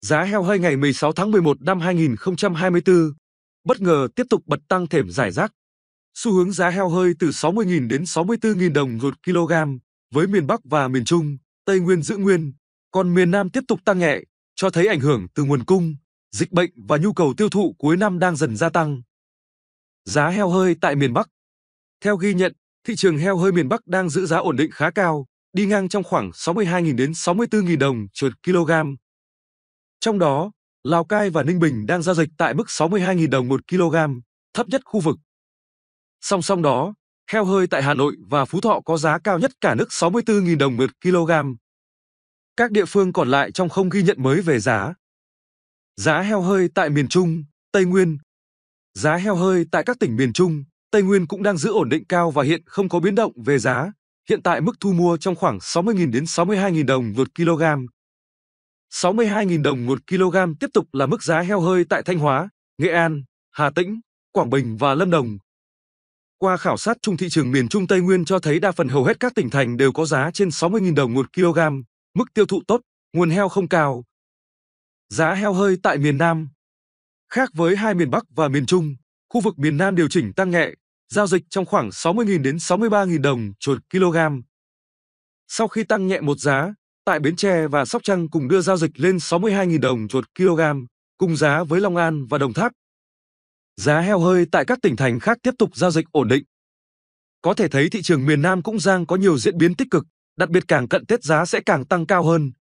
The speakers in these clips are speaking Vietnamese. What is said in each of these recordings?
Giá heo hơi ngày 16 tháng 11 năm 2024 bất ngờ tiếp tục bật tăng thềm giải rác. Xu hướng giá heo hơi từ 60.000 đến 64.000 đồng một kg với miền Bắc và miền Trung, Tây Nguyên giữ nguyên, còn miền Nam tiếp tục tăng nhẹ, cho thấy ảnh hưởng từ nguồn cung, dịch bệnh và nhu cầu tiêu thụ cuối năm đang dần gia tăng. Giá heo hơi tại miền Bắc Theo ghi nhận, thị trường heo hơi miền Bắc đang giữ giá ổn định khá cao, đi ngang trong khoảng 62.000 đến 64.000 đồng một kg, trong đó, Lào Cai và Ninh Bình đang giao dịch tại mức 62.000 đồng 1 kg, thấp nhất khu vực. Song song đó, heo hơi tại Hà Nội và Phú Thọ có giá cao nhất cả nước 64.000 đồng 1 kg. Các địa phương còn lại trong không ghi nhận mới về giá. Giá heo hơi tại miền Trung, Tây Nguyên. Giá heo hơi tại các tỉnh miền Trung, Tây Nguyên cũng đang giữ ổn định cao và hiện không có biến động về giá. Hiện tại mức thu mua trong khoảng 60.000 đến 62.000 đồng 1 kg. 62.000 đồng một kg tiếp tục là mức giá heo hơi tại Thanh Hóa, Nghệ An, Hà Tĩnh, Quảng Bình và Lâm Đồng. Qua khảo sát chung thị trường miền Trung Tây Nguyên cho thấy đa phần hầu hết các tỉnh thành đều có giá trên 60.000 đồng một kg, mức tiêu thụ tốt, nguồn heo không cao. Giá heo hơi tại miền Nam Khác với hai miền Bắc và miền Trung, khu vực miền Nam điều chỉnh tăng nhẹ, giao dịch trong khoảng 60.000 đến 63.000 đồng chuột kg. Sau khi tăng nhẹ một giá, tại Bến Tre và Sóc Trăng cùng đưa giao dịch lên 62.000 đồng chuột kg, cùng giá với Long An và Đồng Tháp. Giá heo hơi tại các tỉnh thành khác tiếp tục giao dịch ổn định. Có thể thấy thị trường miền Nam cũng đang có nhiều diễn biến tích cực, đặc biệt càng cận Tết giá sẽ càng tăng cao hơn.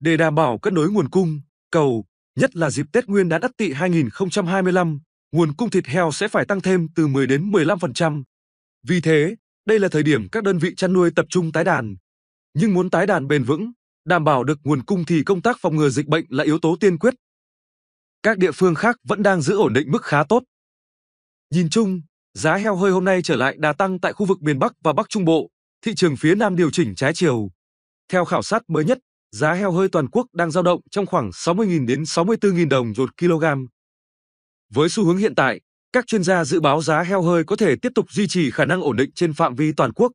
Để đảm bảo kết nối nguồn cung, cầu, nhất là dịp Tết Nguyên đán Ất Tỵ 2025, nguồn cung thịt heo sẽ phải tăng thêm từ 10 đến 15%. Vì thế, đây là thời điểm các đơn vị chăn nuôi tập trung tái đàn, nhưng muốn tái đàn bền vững, đảm bảo được nguồn cung thì công tác phòng ngừa dịch bệnh là yếu tố tiên quyết. Các địa phương khác vẫn đang giữ ổn định mức khá tốt. Nhìn chung, giá heo hơi hôm nay trở lại đà tăng tại khu vực miền Bắc và Bắc Trung Bộ, thị trường phía Nam điều chỉnh trái chiều. Theo khảo sát mới nhất, giá heo hơi toàn quốc đang dao động trong khoảng 60.000 đến 64.000 đồng một kg. Với xu hướng hiện tại, các chuyên gia dự báo giá heo hơi có thể tiếp tục duy trì khả năng ổn định trên phạm vi toàn quốc.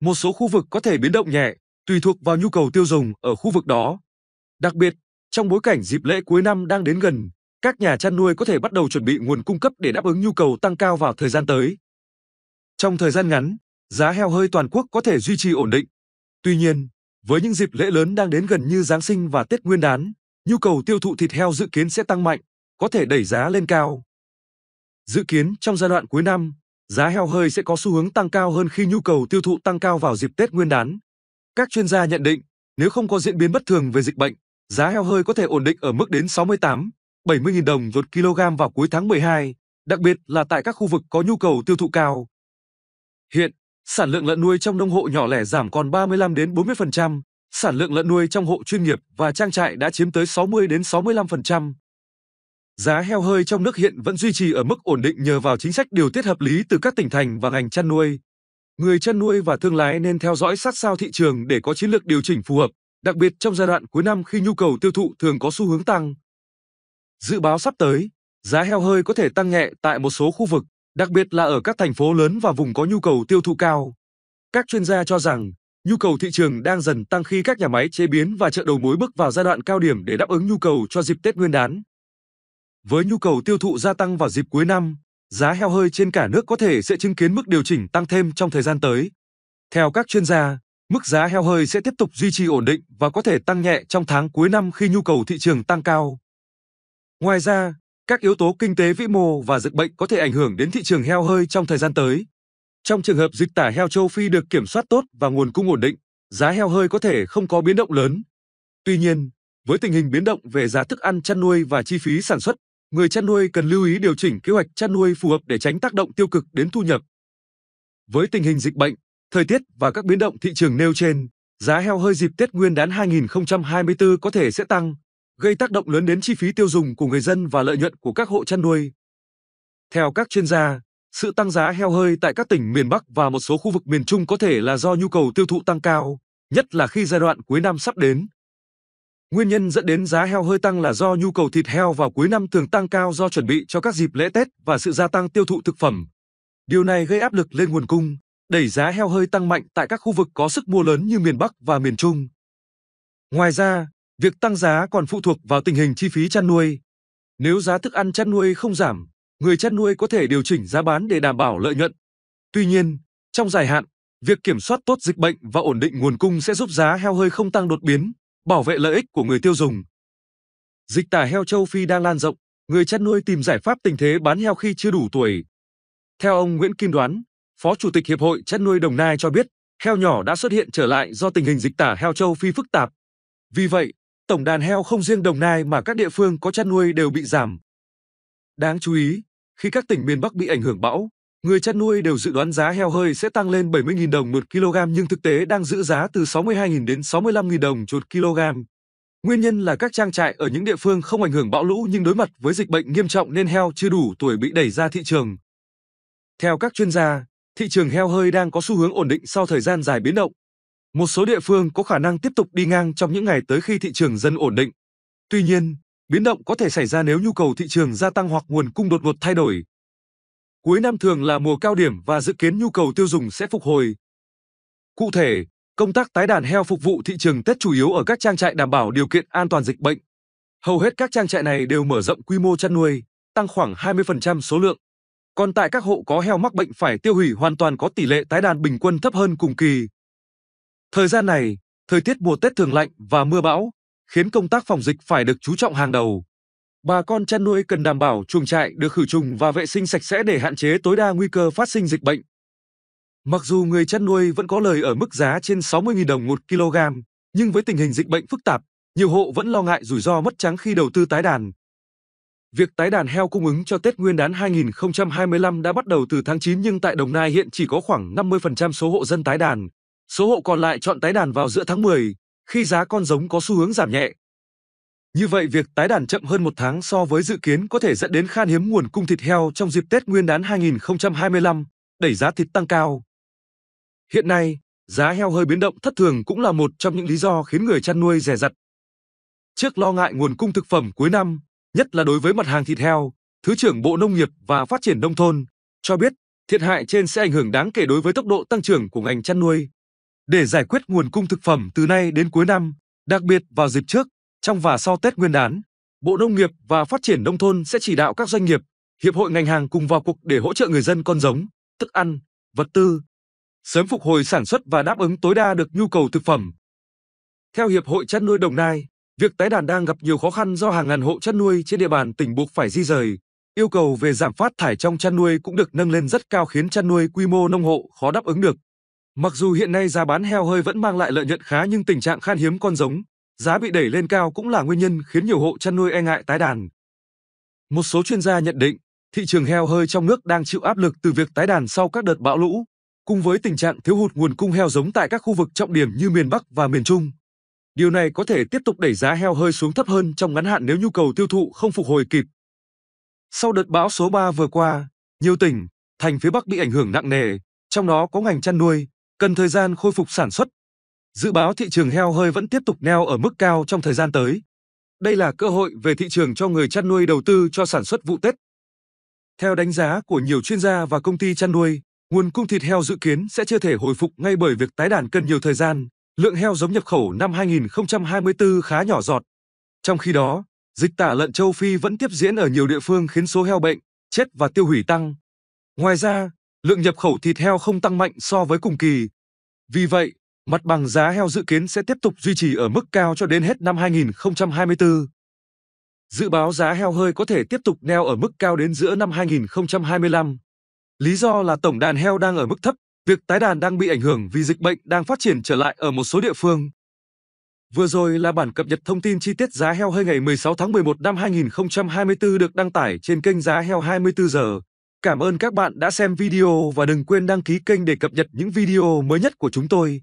Một số khu vực có thể biến động nhẹ, tùy thuộc vào nhu cầu tiêu dùng ở khu vực đó. Đặc biệt, trong bối cảnh dịp lễ cuối năm đang đến gần, các nhà chăn nuôi có thể bắt đầu chuẩn bị nguồn cung cấp để đáp ứng nhu cầu tăng cao vào thời gian tới. Trong thời gian ngắn, giá heo hơi toàn quốc có thể duy trì ổn định. Tuy nhiên, với những dịp lễ lớn đang đến gần như Giáng sinh và Tết Nguyên đán, nhu cầu tiêu thụ thịt heo dự kiến sẽ tăng mạnh, có thể đẩy giá lên cao. Dự kiến trong giai đoạn cuối năm, giá heo hơi sẽ có xu hướng tăng cao hơn khi nhu cầu tiêu thụ tăng cao vào dịp Tết Nguyên đán, các chuyên gia nhận định, nếu không có diễn biến bất thường về dịch bệnh, giá heo hơi có thể ổn định ở mức đến 68, 70.000 đồng một kg vào cuối tháng 12, đặc biệt là tại các khu vực có nhu cầu tiêu thụ cao. Hiện, sản lượng lợn nuôi trong nông hộ nhỏ lẻ giảm còn 35 đến 40%, sản lượng lợn nuôi trong hộ chuyên nghiệp và trang trại đã chiếm tới 60 đến 65%. Giá heo hơi trong nước hiện vẫn duy trì ở mức ổn định nhờ vào chính sách điều tiết hợp lý từ các tỉnh thành và ngành chăn nuôi người chăn nuôi và thương lái nên theo dõi sát sao thị trường để có chiến lược điều chỉnh phù hợp, đặc biệt trong giai đoạn cuối năm khi nhu cầu tiêu thụ thường có xu hướng tăng. Dự báo sắp tới, giá heo hơi có thể tăng nhẹ tại một số khu vực, đặc biệt là ở các thành phố lớn và vùng có nhu cầu tiêu thụ cao. Các chuyên gia cho rằng, nhu cầu thị trường đang dần tăng khi các nhà máy chế biến và chợ đầu mối bước vào giai đoạn cao điểm để đáp ứng nhu cầu cho dịp Tết Nguyên đán. Với nhu cầu tiêu thụ gia tăng vào dịp cuối năm, giá heo hơi trên cả nước có thể sẽ chứng kiến mức điều chỉnh tăng thêm trong thời gian tới. Theo các chuyên gia, mức giá heo hơi sẽ tiếp tục duy trì ổn định và có thể tăng nhẹ trong tháng cuối năm khi nhu cầu thị trường tăng cao. Ngoài ra, các yếu tố kinh tế vĩ mô và dịch bệnh có thể ảnh hưởng đến thị trường heo hơi trong thời gian tới. Trong trường hợp dịch tả heo châu Phi được kiểm soát tốt và nguồn cung ổn định, giá heo hơi có thể không có biến động lớn. Tuy nhiên, với tình hình biến động về giá thức ăn chăn nuôi và chi phí sản xuất, người chăn nuôi cần lưu ý điều chỉnh kế hoạch chăn nuôi phù hợp để tránh tác động tiêu cực đến thu nhập. Với tình hình dịch bệnh, thời tiết và các biến động thị trường nêu trên, giá heo hơi dịp Tết Nguyên đán 2024 có thể sẽ tăng, gây tác động lớn đến chi phí tiêu dùng của người dân và lợi nhuận của các hộ chăn nuôi. Theo các chuyên gia, sự tăng giá heo hơi tại các tỉnh miền Bắc và một số khu vực miền Trung có thể là do nhu cầu tiêu thụ tăng cao, nhất là khi giai đoạn cuối năm sắp đến. Nguyên nhân dẫn đến giá heo hơi tăng là do nhu cầu thịt heo vào cuối năm thường tăng cao do chuẩn bị cho các dịp lễ Tết và sự gia tăng tiêu thụ thực phẩm. Điều này gây áp lực lên nguồn cung, đẩy giá heo hơi tăng mạnh tại các khu vực có sức mua lớn như miền Bắc và miền Trung. Ngoài ra, việc tăng giá còn phụ thuộc vào tình hình chi phí chăn nuôi. Nếu giá thức ăn chăn nuôi không giảm, người chăn nuôi có thể điều chỉnh giá bán để đảm bảo lợi nhuận. Tuy nhiên, trong dài hạn, việc kiểm soát tốt dịch bệnh và ổn định nguồn cung sẽ giúp giá heo hơi không tăng đột biến bảo vệ lợi ích của người tiêu dùng. Dịch tả heo châu Phi đang lan rộng, người chăn nuôi tìm giải pháp tình thế bán heo khi chưa đủ tuổi. Theo ông Nguyễn Kim Đoán, Phó Chủ tịch Hiệp hội Chăn nuôi Đồng Nai cho biết, heo nhỏ đã xuất hiện trở lại do tình hình dịch tả heo châu Phi phức tạp. Vì vậy, tổng đàn heo không riêng Đồng Nai mà các địa phương có chăn nuôi đều bị giảm. Đáng chú ý, khi các tỉnh miền Bắc bị ảnh hưởng bão, Người chăn nuôi đều dự đoán giá heo hơi sẽ tăng lên 70.000 đồng một kg nhưng thực tế đang giữ giá từ 62.000 đến 65.000 đồng chuột kg. Nguyên nhân là các trang trại ở những địa phương không ảnh hưởng bão lũ nhưng đối mặt với dịch bệnh nghiêm trọng nên heo chưa đủ tuổi bị đẩy ra thị trường. Theo các chuyên gia, thị trường heo hơi đang có xu hướng ổn định sau thời gian dài biến động. Một số địa phương có khả năng tiếp tục đi ngang trong những ngày tới khi thị trường dần ổn định. Tuy nhiên, biến động có thể xảy ra nếu nhu cầu thị trường gia tăng hoặc nguồn cung đột ngột thay đổi. Cuối năm thường là mùa cao điểm và dự kiến nhu cầu tiêu dùng sẽ phục hồi. Cụ thể, công tác tái đàn heo phục vụ thị trường Tết chủ yếu ở các trang trại đảm bảo điều kiện an toàn dịch bệnh. Hầu hết các trang trại này đều mở rộng quy mô chăn nuôi, tăng khoảng 20% số lượng. Còn tại các hộ có heo mắc bệnh phải tiêu hủy hoàn toàn có tỷ lệ tái đàn bình quân thấp hơn cùng kỳ. Thời gian này, thời tiết mùa Tết thường lạnh và mưa bão, khiến công tác phòng dịch phải được chú trọng hàng đầu. Bà con chăn nuôi cần đảm bảo chuồng trại được khử trùng và vệ sinh sạch sẽ để hạn chế tối đa nguy cơ phát sinh dịch bệnh. Mặc dù người chăn nuôi vẫn có lời ở mức giá trên 60.000 đồng 1 kg, nhưng với tình hình dịch bệnh phức tạp, nhiều hộ vẫn lo ngại rủi ro mất trắng khi đầu tư tái đàn. Việc tái đàn heo cung ứng cho Tết Nguyên đán 2025 đã bắt đầu từ tháng 9 nhưng tại Đồng Nai hiện chỉ có khoảng 50% số hộ dân tái đàn. Số hộ còn lại chọn tái đàn vào giữa tháng 10, khi giá con giống có xu hướng giảm nhẹ. Như vậy việc tái đàn chậm hơn một tháng so với dự kiến có thể dẫn đến khan hiếm nguồn cung thịt heo trong dịp Tết Nguyên đán 2025, đẩy giá thịt tăng cao. Hiện nay, giá heo hơi biến động thất thường cũng là một trong những lý do khiến người chăn nuôi rẻ rặt. Trước lo ngại nguồn cung thực phẩm cuối năm, nhất là đối với mặt hàng thịt heo, Thứ trưởng Bộ Nông nghiệp và Phát triển Nông thôn cho biết thiệt hại trên sẽ ảnh hưởng đáng kể đối với tốc độ tăng trưởng của ngành chăn nuôi. Để giải quyết nguồn cung thực phẩm từ nay đến cuối năm, đặc biệt vào dịp trước, trong và sau Tết Nguyên đán, Bộ Nông nghiệp và Phát triển Nông thôn sẽ chỉ đạo các doanh nghiệp, hiệp hội ngành hàng cùng vào cuộc để hỗ trợ người dân con giống, thức ăn, vật tư, sớm phục hồi sản xuất và đáp ứng tối đa được nhu cầu thực phẩm. Theo Hiệp hội chăn nuôi Đồng Nai, việc tái đàn đang gặp nhiều khó khăn do hàng ngàn hộ chăn nuôi trên địa bàn tỉnh buộc phải di rời. Yêu cầu về giảm phát thải trong chăn nuôi cũng được nâng lên rất cao khiến chăn nuôi quy mô nông hộ khó đáp ứng được. Mặc dù hiện nay giá bán heo hơi vẫn mang lại lợi nhuận khá nhưng tình trạng khan hiếm con giống, giá bị đẩy lên cao cũng là nguyên nhân khiến nhiều hộ chăn nuôi e ngại tái đàn. Một số chuyên gia nhận định, thị trường heo hơi trong nước đang chịu áp lực từ việc tái đàn sau các đợt bão lũ, cùng với tình trạng thiếu hụt nguồn cung heo giống tại các khu vực trọng điểm như miền Bắc và miền Trung. Điều này có thể tiếp tục đẩy giá heo hơi xuống thấp hơn trong ngắn hạn nếu nhu cầu tiêu thụ không phục hồi kịp. Sau đợt bão số 3 vừa qua, nhiều tỉnh, thành phía Bắc bị ảnh hưởng nặng nề, trong đó có ngành chăn nuôi, cần thời gian khôi phục sản xuất Dự báo thị trường heo hơi vẫn tiếp tục neo ở mức cao trong thời gian tới. Đây là cơ hội về thị trường cho người chăn nuôi đầu tư cho sản xuất vụ Tết. Theo đánh giá của nhiều chuyên gia và công ty chăn nuôi, nguồn cung thịt heo dự kiến sẽ chưa thể hồi phục ngay bởi việc tái đàn cần nhiều thời gian. Lượng heo giống nhập khẩu năm 2024 khá nhỏ giọt. Trong khi đó, dịch tả lợn châu Phi vẫn tiếp diễn ở nhiều địa phương khiến số heo bệnh, chết và tiêu hủy tăng. Ngoài ra, lượng nhập khẩu thịt heo không tăng mạnh so với cùng kỳ. Vì vậy, Mặt bằng giá heo dự kiến sẽ tiếp tục duy trì ở mức cao cho đến hết năm 2024. Dự báo giá heo hơi có thể tiếp tục neo ở mức cao đến giữa năm 2025. Lý do là tổng đàn heo đang ở mức thấp, việc tái đàn đang bị ảnh hưởng vì dịch bệnh đang phát triển trở lại ở một số địa phương. Vừa rồi là bản cập nhật thông tin chi tiết giá heo hơi ngày 16 tháng 11 năm 2024 được đăng tải trên kênh Giá Heo 24 giờ. Cảm ơn các bạn đã xem video và đừng quên đăng ký kênh để cập nhật những video mới nhất của chúng tôi.